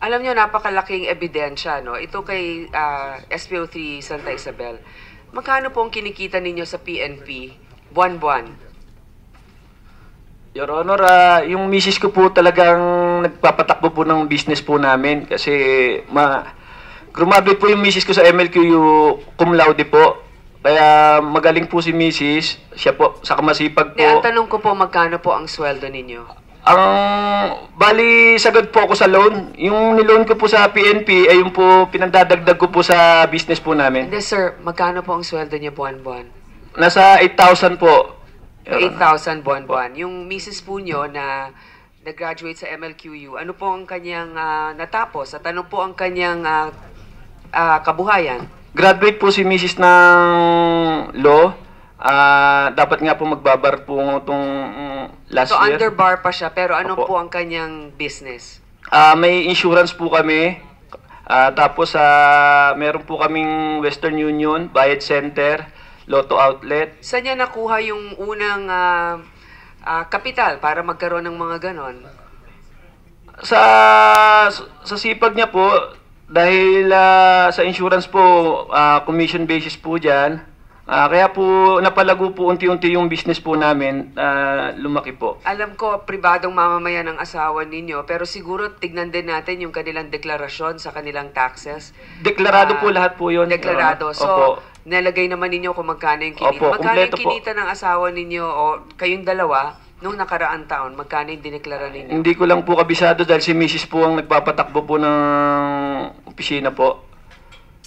Alam niyo, napakalaking ebidensya, no? Ito kay uh, ah, SPO3 Santa Isabel. Magkano po ang kinikita ninyo sa PNP buwan-buwan? Your Honor, uh, yung misis ko po talagang nagpapatakbo po ng business po namin kasi ma graduate po yung misis ko sa MLQU cum laude po. Kaya magaling po si misis, siya po, sa kamasipag po. Eh, ang tanong ko po, magkano po ang sweldo ninyo? Ang bali sagot po ako sa loan. Yung niloan ko po sa PNP ay yung po pinagdadagdag ko po sa business po namin. Hindi sir, magkano po ang sweldo niya buwan-buwan? Nasa 8,000 po. Your Honor. 8,000 buwan-buwan. Yung misis po niyo na nag-graduate sa MLQU, ano po ang kanyang ah, natapos at ano po ang kanyang ah, ah, kabuhayan? Graduate po si Mrs. ng law. Ah, dapat nga po magbabar po tong last so, year. So underbar pa siya, pero ano po ang kanyang business? Uh, may insurance po kami. Uh, tapos uh, meron po kaming Western Union, Bayad Center, Lotto Outlet. Saan niya nakuha yung unang uh, uh, kapital para magkaroon ng mga ganon? Sa, sa sipag niya po, dahil uh, sa insurance po, uh, commission basis po dyan, Uh, kaya po napalago po unti-unti yung business po namin, uh, lumaki po. Alam ko pribadong mamamayan ang asawa ninyo, pero siguro tignan din natin yung kanilang deklarasyon sa kanilang taxes. Deklarado uh, po ah, lahat po 'yon. Deklarado. Uh, so opo. nalagay naman ninyo kung magkano yung kinita. Opo, magkano yung kinita po. ng asawa ninyo o kayong dalawa? Nung nakaraang taon, magkano yung dineklara ninyo? Hindi ko lang po kabisado dahil si Mrs. po ang nagpapatakbo po ng opisina po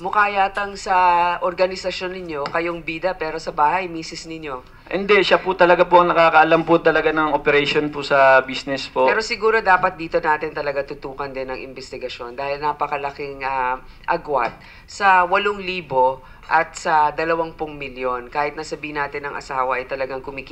mukha yatang sa organisasyon ninyo, kayong bida, pero sa bahay, misis ninyo. Hindi, siya po talaga po ang nakakaalam po talaga ng operation po sa business po. Pero siguro dapat dito natin talaga tutukan din ang investigasyon dahil napakalaking ah, agwat sa 8,000 at sa 20 milyon. Kahit na sabihin natin ang asawa ay talagang kumikita